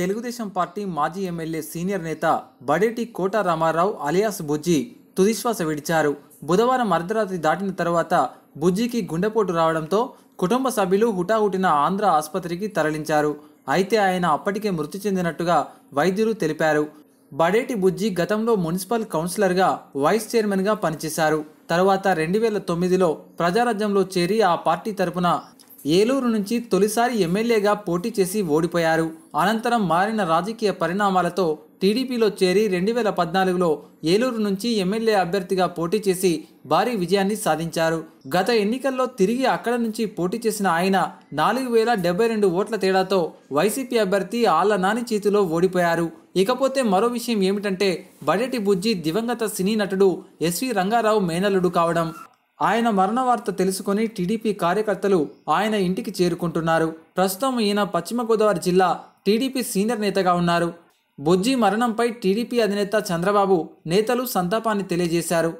Telugu Desam party మాజీ MLA senior నేత Badeti Kota Rama Rao alias Bujji తుదిశ్వాస విడిచారు బుధవారం అర్ధరాత్రి దాటిన తర్వాత బుజ్జికి గుండెపోటు రావడంతో కుటుంబ సభ్యులు హుటాహుటిన ఆంధ్ర ఆసుపత్రికి తరలించారు అయితే ఆయన అప్పటికే మృతి చెందినట్టుగా వైద్యులు తెలిపారు బడేటి బుజ్జి గతంలో మున్సిపల్ కౌన్సిలర్గా వైస్ చైర్మన్గా పనిచేశారు తర్వాత రెండు వేల తొమ్మిదిలో ప్రజారాజ్యంలో చేరి ఆ పార్టీ తరపున ఏలూరు నుంచి తొలిసారి ఎమ్మెల్యేగా పోటీ చేసి ఓడిపోయారు అనంతరం మారిన రాజకీయ పరిణామాలతో టీడీపీలో చేరి రెండు వేల పద్నాలుగులో ఏలూరు నుంచి ఎమ్మెల్యే అభ్యర్థిగా పోటీ చేసి భారీ విజయాన్ని సాధించారు గత ఎన్నికల్లో తిరిగి అక్కడ నుంచి పోటీ చేసిన ఆయన నాలుగు వేల డెబ్బై రెండు ఓట్ల తేడాతో వైసీపీ అభ్యర్థి ఆళ్ల నాని చేతిలో ఓడిపోయారు ఇకపోతే మరో విషయం ఏమిటంటే బడెటి బుజ్జి దివంగత సినీ నటుడు ఎస్వి రంగారావు మేనల్లుడు కావడం ఆయన మరణ వార్త తెలుసుకుని టీడీపీ కార్యకర్తలు ఆయన ఇంటికి చేరుకుంటున్నారు ప్రస్తుతం ఈయన పశ్చిమ గోదావరి జిల్లా టీడీపీ సీనియర్ నేతగా ఉన్నారు బొజ్జి మరణంపై టీడీపీ అధినేత చంద్రబాబు నేతలు సంతాపాన్ని తెలియజేశారు